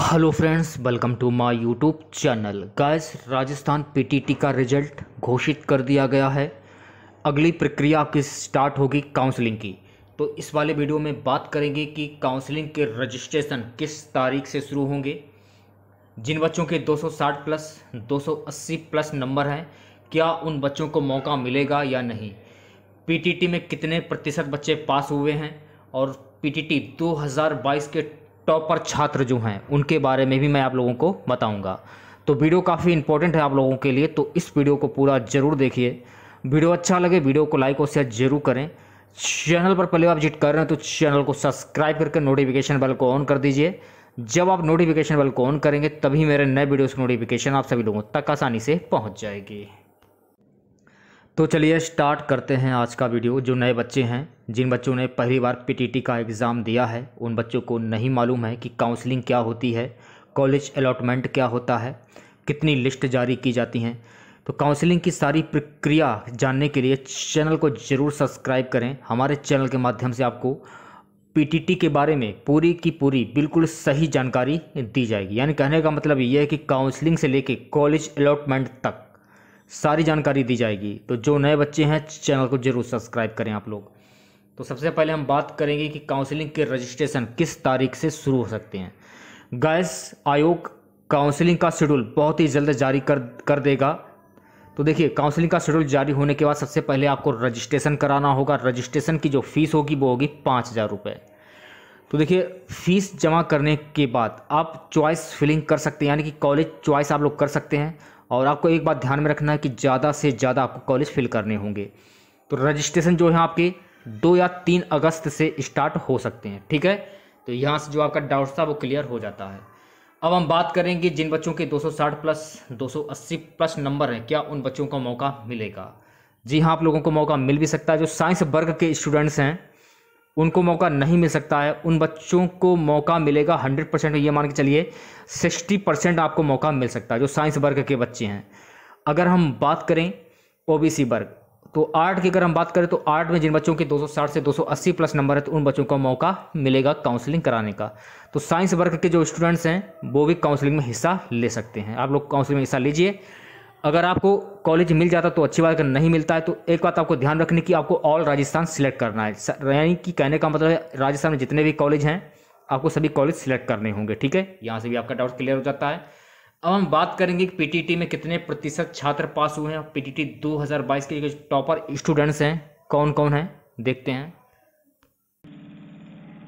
hello friends welcome to my YouTube channel guys Rajasthan PTT का result घोषित कर दिया गया है अगली प्रक्रिया आपकी स्टार्ट होगी काउंसलिंग की तो इस वाले वीडियो में बात करेंगे कि काउंसलिंग के रजिस्ट्रेशन किस तारीख से शुरू होंगे जिन बच्चों के 260 प्लस 280 प्लस नंबर हैं क्या उन बच्चों को मौका मिलेगा या नहीं पीटीटी में कितने प्रतिशत बच्चे पास हुए हैं और पीटीटी 2022 के टॉपर छात्र जो हैं उनके बारे में भी मैं आप लोगों को बताऊंगा तो वीडियो काफ़ी इंपॉर्टेंट है आप लोगों के लिए तो इस वीडियो को पूरा ज़रूर देखिए वीडियो अच्छा लगे वीडियो को लाइक और शेयर जरूर करें चैनल पर पहले आप विजिट कर रहे हैं तो चैनल को सब्सक्राइब करके नोटिफिकेशन बेल को ऑन कर दीजिए जब आप नोटिफिकेशन बेल को ऑन करेंगे तभी मेरे नए वीडियोज़ की नोटिफिकेशन आप सभी लोगों तक आसानी से पहुँच जाएगी तो चलिए स्टार्ट करते हैं आज का वीडियो जो नए बच्चे हैं जिन बच्चों ने पहली बार पीटीटी का एग्ज़ाम दिया है उन बच्चों को नहीं मालूम है कि काउंसलिंग क्या होती है कॉलेज अलॉटमेंट क्या होता है कितनी लिस्ट जारी की जाती हैं तो काउंसलिंग की सारी प्रक्रिया जानने के लिए चैनल को ज़रूर सब्सक्राइब करें हमारे चैनल के माध्यम से आपको पीटीटी के बारे में पूरी की पूरी बिल्कुल सही जानकारी दी जाएगी यानी कहने का मतलब ये है कि काउंसलिंग से लेके कॉलेज अलॉटमेंट तक सारी जानकारी दी जाएगी तो जो नए बच्चे हैं चैनल को जरूर सब्सक्राइब करें आप लोग तो सबसे पहले हम बात करेंगे कि काउंसलिंग के रजिस्ट्रेशन किस तारीख से शुरू हो सकते हैं गैस आयोग काउंसलिंग का शेड्यूल बहुत ही जल्द जारी कर कर देगा तो देखिए काउंसलिंग का शेड्यूल जारी होने के बाद सबसे पहले आपको रजिस्ट्रेशन कराना होगा रजिस्ट्रेशन की जो फ़ीस होगी वो होगी पाँच हज़ार रुपये तो देखिए फ़ीस जमा करने के बाद आप चॉइस फिलिंग कर सकते हैं यानी कि कॉलेज चॉइस आप लोग कर सकते हैं और आपको एक बात ध्यान में रखना है कि ज़्यादा से ज़्यादा आपको कॉलेज फिल करने होंगे तो रजिस्ट्रेशन जो है आपके दो या तीन अगस्त से स्टार्ट हो सकते हैं ठीक है तो यहाँ से जो आपका डाउट था वो क्लियर हो जाता है अब हम बात करेंगे जिन बच्चों के 260 प्लस 280 प्लस नंबर हैं क्या उन बच्चों का मौका मिलेगा जी हाँ आप लोगों को मौका मिल भी सकता है जो साइंस वर्ग के स्टूडेंट्स हैं उनको मौका नहीं मिल सकता है उन बच्चों को मौका मिलेगा हंड्रेड परसेंट ये मान के चलिए सिक्सटी परसेंट आपको मौका मिल सकता है जो साइंस वर्ग के बच्चे हैं अगर हम बात करें सी वर्ग तो आर्ट की अगर हम बात करें तो आर्ट में जिन बच्चों के 260 से 280 प्लस नंबर है तो उन बच्चों को मौका मिलेगा काउंसलिंग कराने का तो साइंस वर्ग के जो स्टूडेंट्स हैं वो भी काउंसलिंग में हिस्सा ले सकते हैं आप लोग काउंसलिंग में हिस्सा लीजिए अगर आपको कॉलेज मिल जाता तो अच्छी बात अगर नहीं मिलता है तो एक बात आपको ध्यान रखने की आपको ऑल राजस्थान सिलेक्ट करना है यानी कि कहने का मतलब है राजस्थान में जितने भी कॉलेज हैं आपको सभी कॉलेज सिलेक्ट करने होंगे ठीक है यहाँ से भी आपका डाउट क्लियर हो जाता है अब हम बात करेंगे कि पीटीटी में कितने प्रतिशत छात्र पास हुए हैं पीटीटी 2022 के टॉपर स्टूडेंट्स हैं कौन कौन हैं देखते हैं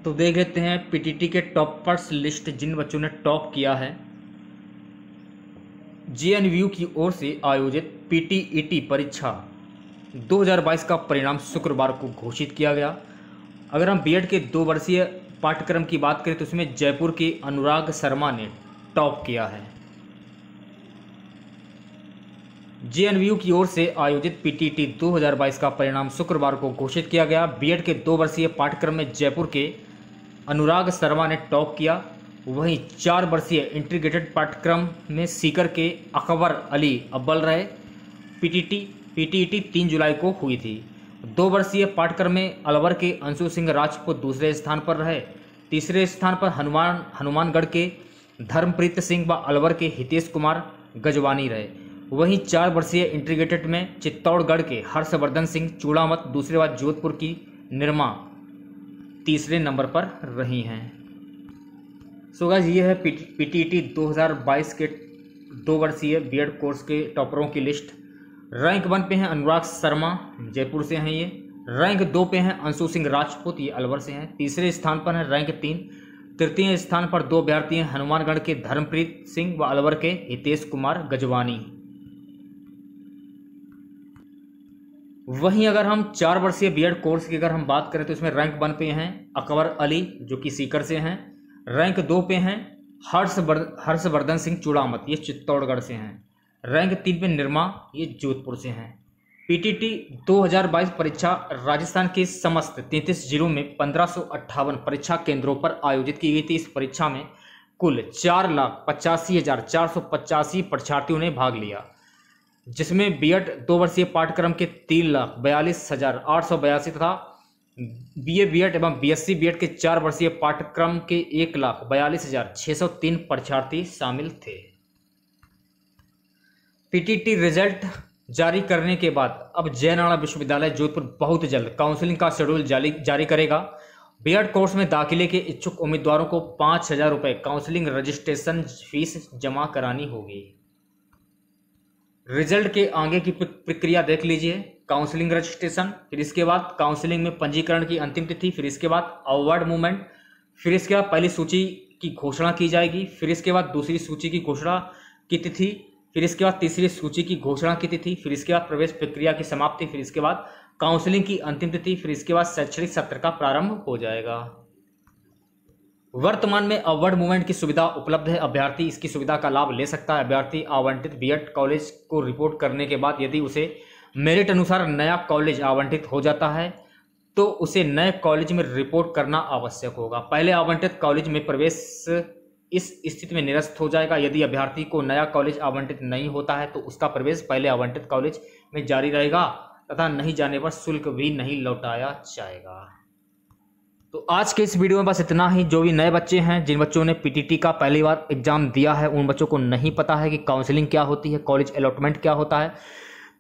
तो देख लेते हैं पीटीटी के टॉपर्स लिस्ट जिन बच्चों ने टॉप किया है जे की ओर से आयोजित पीटीईटी परीक्षा 2022 का परिणाम शुक्रवार को घोषित किया गया अगर हम बीएड के दो वर्षीय पाठ्यक्रम की बात करें तो उसमें जयपुर के अनुराग शर्मा ने टॉप किया है जे की ओर से आयोजित पीटीईटी 2022 का परिणाम शुक्रवार को घोषित किया गया बीएड के दो वर्षीय पाठ्यक्रम में जयपुर के अनुराग शर्मा ने टॉप किया वहीं चार वर्षीय इंटीग्रेटेड पाठ्यक्रम में सीकर के अकबर अली अब्बल रहे पीटीटी टी e तीन जुलाई को हुई थी दो वर्षीय पाठ्यक्रम में अलवर के अंशु सिंह राजपूत दूसरे स्थान पर रहे तीसरे स्थान पर हनुमान हनुमानगढ़ के धर्मप्रीत सिंह व अलवर के हितेश कुमार गजवानी रहे वहीं चार वर्षीय इंटीग्रेटेड में चित्तौड़गढ़ के हर्षवर्धन सिंह चूड़ामत दूसरे बाद जोधपुर की निर्मा तीसरे नंबर पर रही हैं सो गाइज ये है टी टी e के दो वर्षीय एड कोर्स के टॉपरों की लिस्ट रैंक वन पे हैं अनुराग शर्मा जयपुर से हैं ये रैंक दो पे हैं अंशु सिंह राजपूत ये अलवर से हैं तीसरे स्थान पर हैं रैंक तीन तृतीय स्थान पर दो अभ्यर्थी हैं हनुमानगढ़ के धर्मप्रीत सिंह व अलवर के हितेश कुमार गजवानी वहीं अगर हम चार वर्षीय बीएड कोर्स की अगर हम बात करें तो इसमें रैंक वन पे हैं अकबर अली जो कि सीकर से हैं रैंक दो पे हैं हर्ष हर्षवर्धन सिंह चूड़ामत ये चित्तौड़गढ़ से हैं रैंक तीन पे निर्मा ये जोधपुर से हैं पीटीटी 2022 परीक्षा राजस्थान के समस्त 33 जिलों में पंद्रह परीक्षा केंद्रों पर आयोजित की गई थी इस परीक्षा में कुल चार लाख पचासी हजार चार सौ पचासी परीक्षार्थियों ने भाग लिया जिसमें बीएड दो वर्षीय पाठ्यक्रम के तीन लाख बयालीस हजार आठ सौ बयासी तथा बी ए बी एड एवं B S C B Ed के चार वर्षीय पाठ्यक्रम के एक लाख बयालीस हजार छः सौ तीन परीक्षार्थी शामिल थे पीटीटी रिजल्ट जारी करने के बाद अब जयनाड़ा विश्वविद्यालय जोधपुर बहुत जल्द काउंसलिंग का शेड्यूल जारी जारी करेगा बीएड कोर्स में दाखिले के इच्छुक उम्मीदवारों को पाँच हजार रुपये काउंसलिंग रजिस्ट्रेशन फीस जमा करानी होगी रिजल्ट के आगे की प्रक्रिया देख लीजिए काउंसलिंग रजिस्ट्रेशन फिर इसके बाद काउंसलिंग में पंजीकरण की अंतिम तिथि फिर इसके बाद अवार्ड मूवमेंट फिर इसके बाद पहली सूची की घोषणा की जाएगी फिर इसके बाद दूसरी सूची की घोषणा की तिथि फिर इसके बाद तीसरी सूची की घोषणा की तिथि फिर इसके बाद प्रवेश प्रक्रिया की समाप्ति फिर इसके बाद काउंसलिंग की अंतिम तिथि फिर इसके बाद शैक्षणिक सत्र का प्रारंभ हो जाएगा वर्तमान में अवर्ड मूवमेंट की सुविधा उपलब्ध है अभ्यर्थी इसकी सुविधा का लाभ ले सकता है अभ्यर्थी आवंटित बीएड कॉलेज को रिपोर्ट करने के बाद यदि उसे मेरिट अनुसार नया कॉलेज आवंटित हो जाता है तो उसे नए कॉलेज में रिपोर्ट करना आवश्यक होगा पहले आवंटित कॉलेज में प्रवेश इस स्थिति में निरस्त हो जाएगा यदि अभ्यर्थी को नया कॉलेज आवंटित नहीं होता है तो उसका प्रवेश पहले आवंटित कॉलेज में जारी रहेगा तथा नहीं जाने पर शुल्क भी नहीं लौटाया जाएगा तो आज के इस वीडियो में बस इतना ही जो भी नए बच्चे हैं जिन बच्चों ने पीटीटी का पहली बार एग्जाम दिया है उन बच्चों को नहीं पता है कि काउंसलिंग क्या होती है कॉलेज अलॉटमेंट क्या होता है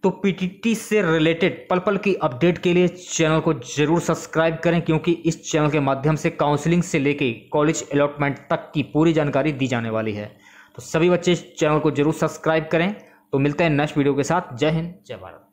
तो पीटीटी से रिलेटेड पल पल की अपडेट के लिए चैनल को जरूर सब्सक्राइब करें क्योंकि इस चैनल के माध्यम से काउंसलिंग से लेके कॉलेज अलॉटमेंट तक की पूरी जानकारी दी जाने वाली है तो सभी बच्चे इस चैनल को जरूर सब्सक्राइब करें तो मिलते हैं नेक्स्ट वीडियो के साथ जय हिंद जय भारत